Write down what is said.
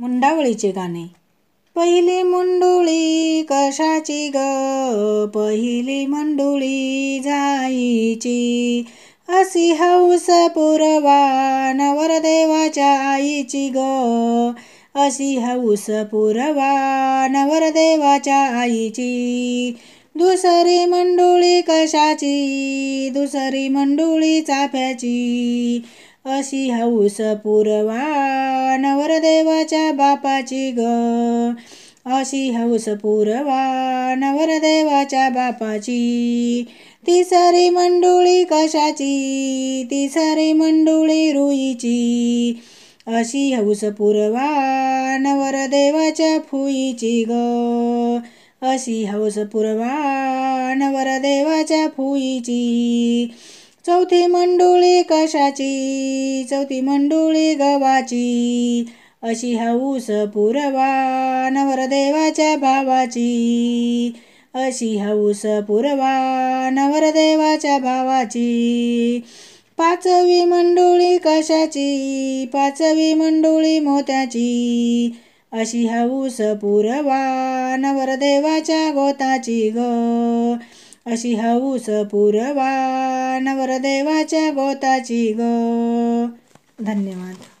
मुंडावळीचे गाणे पहिली मुंडोळी कशाची ग पहिली मंडोळी जाईची असी हौस पुरवा नवरदेवाच्या आईची ग अशी हौस पुरवा नवरदेवाच्या आईची दुसरी मंडोळी कशाची दुसरी मंडोळी चाफ्याची अशी हौस पुरवा नवरदेवाच्या बापाची ग अशी हौस पुरवा नवरदेवाच्या बापाची तिसरी सारी मंडुळी कशाची तिसरी मंडुळी रुईची अशी हौस पुरवा नवरदेवाच्या फुईची ग अशी हौस पुरवा नवरदेवाच्या फुईची चौथी मंडोळी कशाची चौथी मंडोळी गवाची अशी हौस पुरवा नवरदेवाच्या भावाची अशी हौस पुरवा नवरदेवाच्या भावाची पाचवी मंडोळी कशाची पाचवी मंडोळी मोत्याची अशी हौस पुरवा नवरदेवाच्या गोताची ग अशी हौस पुरवा नवरदेवाच्या गोताची गो धन्यवाद